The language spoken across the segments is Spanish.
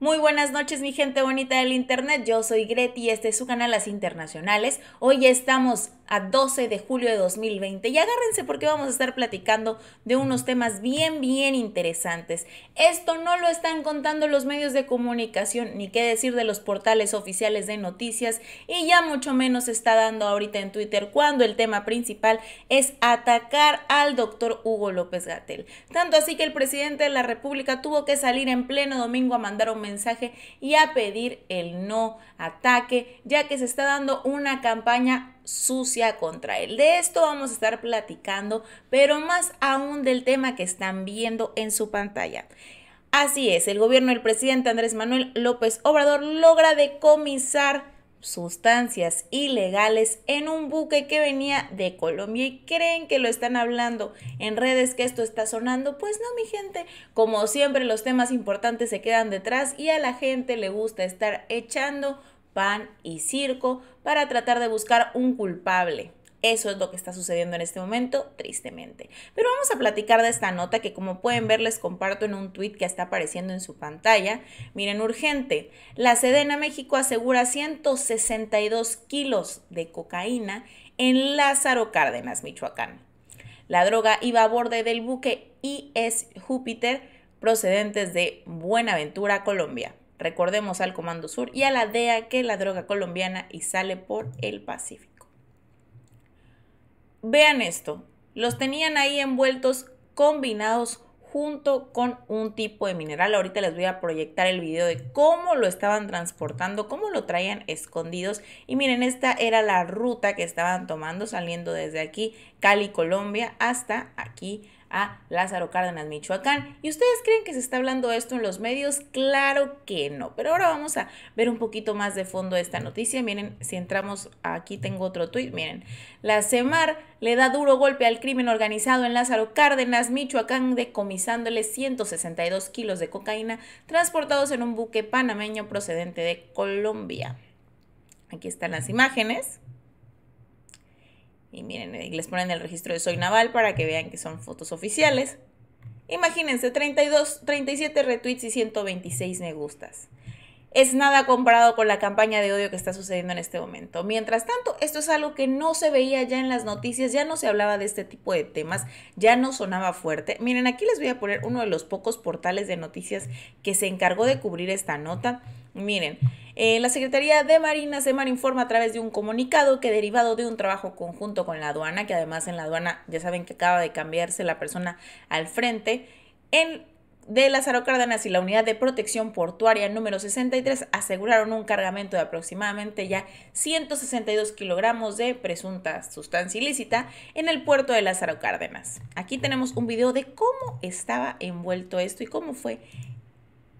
Muy buenas noches mi gente bonita del internet, yo soy Greti y este es su canal Las Internacionales. Hoy estamos a 12 de julio de 2020 y agárrense porque vamos a estar platicando de unos temas bien, bien interesantes. Esto no lo están contando los medios de comunicación, ni qué decir de los portales oficiales de noticias y ya mucho menos está dando ahorita en Twitter cuando el tema principal es atacar al doctor Hugo López Gatel. Tanto así que el presidente de la República tuvo que salir en pleno domingo a mandar un mensaje y a pedir el no ataque, ya que se está dando una campaña sucia contra él. De esto vamos a estar platicando, pero más aún del tema que están viendo en su pantalla. Así es, el gobierno del presidente Andrés Manuel López Obrador logra decomisar sustancias ilegales en un buque que venía de Colombia y creen que lo están hablando en redes que esto está sonando. Pues no, mi gente, como siempre los temas importantes se quedan detrás y a la gente le gusta estar echando pan y circo para tratar de buscar un culpable. Eso es lo que está sucediendo en este momento, tristemente. Pero vamos a platicar de esta nota que como pueden ver les comparto en un tweet que está apareciendo en su pantalla. Miren, urgente. La Sedena México asegura 162 kilos de cocaína en Lázaro Cárdenas, Michoacán. La droga iba a borde del buque IS Júpiter procedentes de Buenaventura, Colombia. Recordemos al Comando Sur y a la DEA que la droga colombiana y sale por el Pacífico. Vean esto, los tenían ahí envueltos, combinados junto con un tipo de mineral. Ahorita les voy a proyectar el video de cómo lo estaban transportando, cómo lo traían escondidos. Y miren, esta era la ruta que estaban tomando saliendo desde aquí, Cali, Colombia, hasta aquí, a Lázaro Cárdenas, Michoacán. ¿Y ustedes creen que se está hablando esto en los medios? Claro que no, pero ahora vamos a ver un poquito más de fondo esta noticia. Miren, si entramos aquí tengo otro tuit, miren, la CEMAR le da duro golpe al crimen organizado en Lázaro Cárdenas, Michoacán, decomisándole 162 kilos de cocaína transportados en un buque panameño procedente de Colombia. Aquí están las imágenes. Y miren, les ponen el registro de Soy Naval para que vean que son fotos oficiales. Imagínense, 32, 37 retweets y 126 me gustas es nada comparado con la campaña de odio que está sucediendo en este momento. Mientras tanto, esto es algo que no se veía ya en las noticias, ya no se hablaba de este tipo de temas, ya no sonaba fuerte. Miren, aquí les voy a poner uno de los pocos portales de noticias que se encargó de cubrir esta nota. Miren, eh, la Secretaría de Marina Semar informa a través de un comunicado que derivado de un trabajo conjunto con la aduana, que además en la aduana ya saben que acaba de cambiarse la persona al frente, en de Lázaro Cárdenas y la Unidad de Protección Portuaria número 63 aseguraron un cargamento de aproximadamente ya 162 kilogramos de presunta sustancia ilícita en el puerto de Lázaro Cárdenas. Aquí tenemos un video de cómo estaba envuelto esto y cómo fue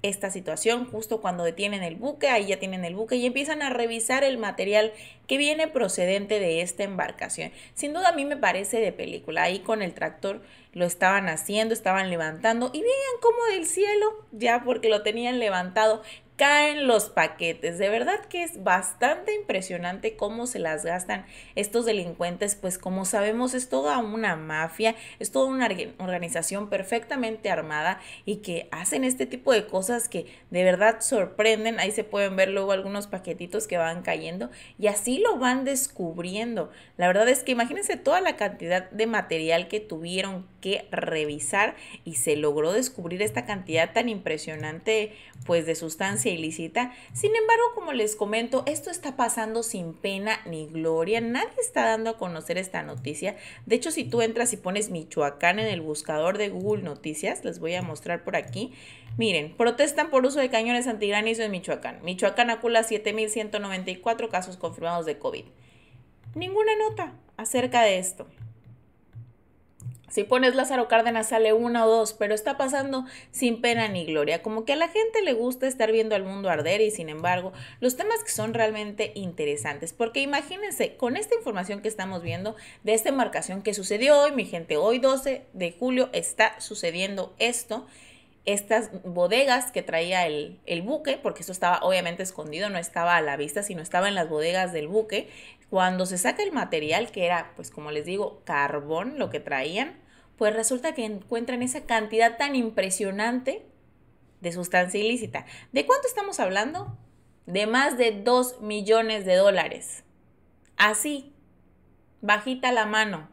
esta situación justo cuando detienen el buque, ahí ya tienen el buque y empiezan a revisar el material que viene procedente de esta embarcación. Sin duda a mí me parece de película, ahí con el tractor lo estaban haciendo, estaban levantando y vean como del cielo, ya porque lo tenían levantado, caen los paquetes. De verdad que es bastante impresionante cómo se las gastan estos delincuentes, pues como sabemos es toda una mafia, es toda una organización perfectamente armada y que hacen este tipo de cosas que de verdad sorprenden. Ahí se pueden ver luego algunos paquetitos que van cayendo y así lo van descubriendo. La verdad es que imagínense toda la cantidad de material que tuvieron, que revisar y se logró descubrir esta cantidad tan impresionante pues de sustancia ilícita. Sin embargo, como les comento, esto está pasando sin pena ni gloria. Nadie está dando a conocer esta noticia. De hecho, si tú entras y pones Michoacán en el buscador de Google Noticias, les voy a mostrar por aquí. Miren, protestan por uso de cañones antigranizo en Michoacán. Michoacán acula 7.194 casos confirmados de COVID. Ninguna nota acerca de esto. Si pones Lázaro Cárdenas sale una o dos, pero está pasando sin pena ni gloria. Como que a la gente le gusta estar viendo al mundo arder y sin embargo, los temas que son realmente interesantes. Porque imagínense, con esta información que estamos viendo de esta marcación que sucedió hoy, mi gente, hoy 12 de julio está sucediendo esto estas bodegas que traía el, buque, porque eso estaba obviamente escondido, no estaba a la vista, sino estaba en las bodegas del buque. Cuando se saca el material, que era, pues como les digo, carbón lo que traían, pues resulta que encuentran esa cantidad tan impresionante de sustancia ilícita. ¿De cuánto estamos hablando? De más de 2 millones de dólares. Así, bajita la mano,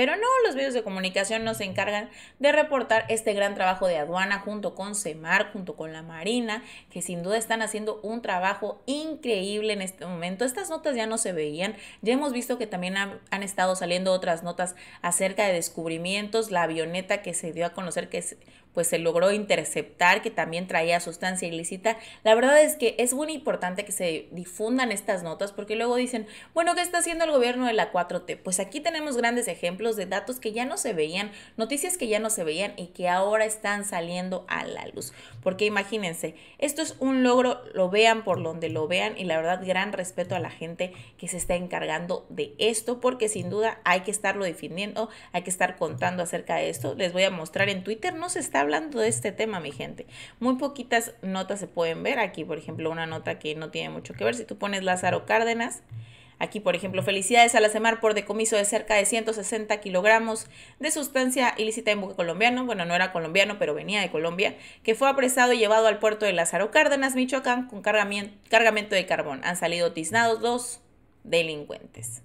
pero no, los medios de comunicación no se encargan de reportar este gran trabajo de aduana junto con CEMAR, junto con la Marina, que sin duda están haciendo un trabajo increíble en este momento. Estas notas ya no se veían, ya hemos visto que también han estado saliendo otras notas acerca de descubrimientos, la avioneta que se dio a conocer que es pues se logró interceptar que también traía sustancia ilícita. La verdad es que es muy importante que se difundan estas notas porque luego dicen, bueno, ¿qué está haciendo el gobierno de la 4T? Pues aquí tenemos grandes ejemplos de datos que ya no se veían, noticias que ya no se veían y que ahora están saliendo a la luz. Porque imagínense, esto es un logro, lo vean por donde lo vean y la verdad gran respeto a la gente que se está encargando de esto porque sin duda hay que estarlo defendiendo, hay que estar contando acerca de esto. Les voy a mostrar en Twitter, no se está hablando de este tema, mi gente. Muy poquitas notas se pueden ver aquí, por ejemplo, una nota que no tiene mucho que ver. Si tú pones Lázaro Cárdenas, Aquí, por ejemplo, felicidades a la semar por decomiso de cerca de 160 kilogramos de sustancia ilícita en buque colombiano, bueno, no era colombiano, pero venía de Colombia, que fue apresado y llevado al puerto de Lázaro Cárdenas, Michoacán, con cargamento de carbón. Han salido tiznados dos delincuentes.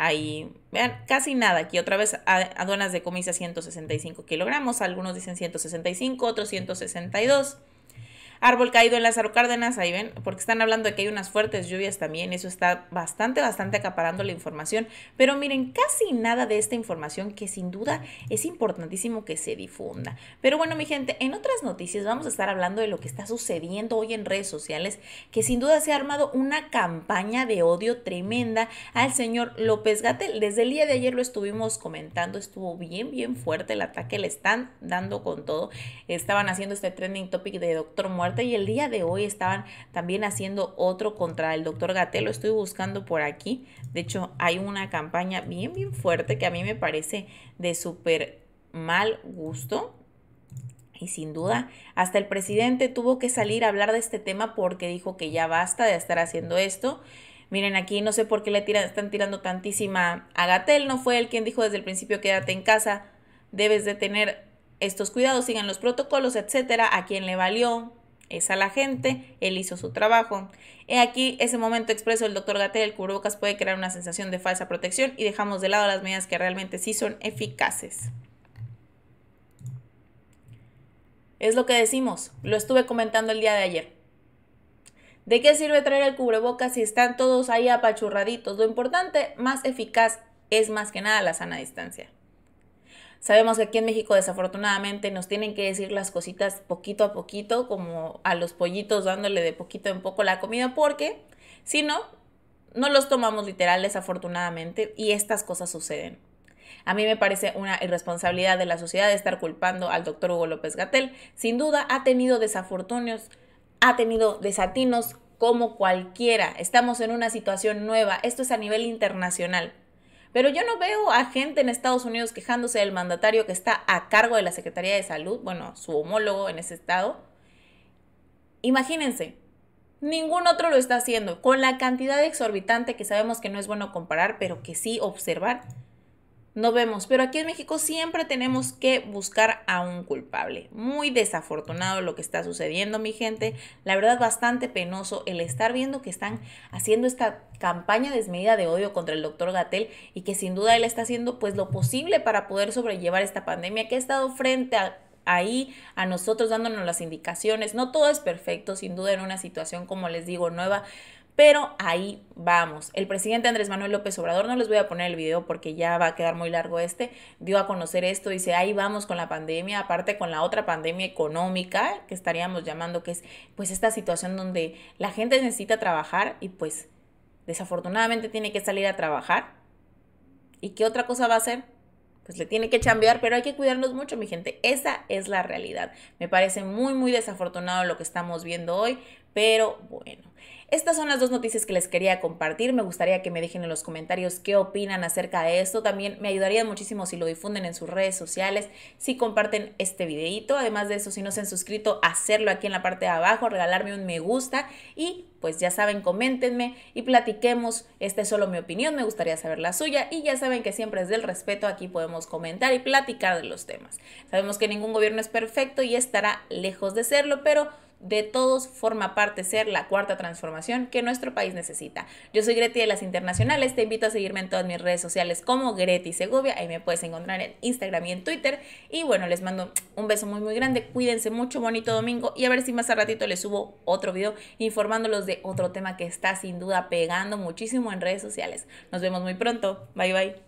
Ahí, vean, casi nada. Aquí otra vez aduanas de comisa 165 kilogramos. Algunos dicen 165, otros 162. Árbol caído en Lázaro Cárdenas, ahí ven, porque están hablando de que hay unas fuertes lluvias también, eso está bastante, bastante acaparando la información, pero miren, casi nada de esta información que sin duda es importantísimo que se difunda. Pero bueno, mi gente, en otras noticias vamos a estar hablando de lo que está sucediendo hoy en redes sociales, que sin duda se ha armado una campaña de odio tremenda al señor López Gatel. Desde el día de ayer lo estuvimos comentando, estuvo bien, bien fuerte el ataque, le están dando con todo. Estaban haciendo este trending topic de doctor muerto y el día de hoy estaban también haciendo otro contra el doctor Lo Estoy buscando por aquí. De hecho, hay una campaña bien, bien fuerte que a mí me parece de súper mal gusto. Y sin duda, hasta el presidente tuvo que salir a hablar de este tema porque dijo que ya basta de estar haciendo esto. Miren, aquí no sé por qué le están tirando tantísima a Gatel. No fue él quien dijo desde el principio quédate en casa, debes de tener estos cuidados, sigan los protocolos, etcétera. A quien le valió, es a la gente, él hizo su trabajo. He aquí ese momento expreso del doctor Gatel, el cubrebocas puede crear una sensación de falsa protección y dejamos de lado las medidas que realmente sí son eficaces. Es lo que decimos, lo estuve comentando el día de ayer. ¿De qué sirve traer el cubrebocas si están todos ahí apachurraditos? Lo importante, más eficaz, es más que nada la sana distancia. Sabemos que aquí en México desafortunadamente nos tienen que decir las cositas poquito a poquito, como a los pollitos dándole de poquito en poco la comida, porque si no, no los tomamos literal desafortunadamente y estas cosas suceden. A mí me parece una irresponsabilidad de la sociedad estar culpando al doctor Hugo López Gatel. Sin duda ha tenido desafortunios, ha tenido desatinos como cualquiera. Estamos en una situación nueva. Esto es a nivel internacional. Pero yo no veo a gente en Estados Unidos quejándose del mandatario que está a cargo de la Secretaría de Salud, bueno, su homólogo en ese estado. Imagínense, ningún otro lo está haciendo, con la cantidad exorbitante que sabemos que no es bueno comparar, pero que sí observar no vemos. Pero aquí en México siempre tenemos que buscar a un culpable. Muy desafortunado lo que está sucediendo, mi gente. La verdad, bastante penoso el estar viendo que están haciendo esta campaña desmedida de odio contra el doctor Gatel y que sin duda él está haciendo pues lo posible para poder sobrellevar esta pandemia que ha estado frente ahí a nosotros dándonos las indicaciones. No todo es perfecto, sin duda en una situación, como les digo, nueva, pero ahí vamos. El presidente Andrés Manuel López Obrador, no les voy a poner el video porque ya va a quedar muy largo este, dio a conocer esto, dice, ahí vamos con la pandemia, aparte con la otra pandemia económica que estaríamos llamando, que es pues esta situación donde la gente necesita trabajar y pues desafortunadamente tiene que salir a trabajar. ¿Y qué otra cosa va a hacer? pues le tiene que chambear, pero hay que cuidarnos mucho, mi gente. Esa es la realidad. Me parece muy, muy desafortunado lo que estamos viendo hoy, pero bueno. Estas son las dos noticias que les quería compartir. Me gustaría que me dejen en los comentarios qué opinan acerca de esto. También me ayudaría muchísimo si lo difunden en sus redes sociales, si comparten este videito. Además de eso, si no se han suscrito, hacerlo aquí en la parte de abajo, regalarme un me gusta y pues ya saben, coméntenme y platiquemos. Esta es solo mi opinión, me gustaría saber la suya y ya saben que siempre es del respeto aquí podemos comentar y platicar de los temas. Sabemos que ningún gobierno es perfecto y estará lejos de serlo, pero de todos forma parte ser la cuarta transformación que nuestro país necesita. Yo soy Greti de las Internacionales, te invito a seguirme en todas mis redes sociales como Greti Segovia, ahí me puedes encontrar en Instagram y en Twitter. Y bueno, les mando un beso muy muy grande, cuídense mucho, bonito domingo y a ver si más a ratito les subo otro video informándolos de otro tema que está sin duda pegando muchísimo en redes sociales. Nos vemos muy pronto, bye bye.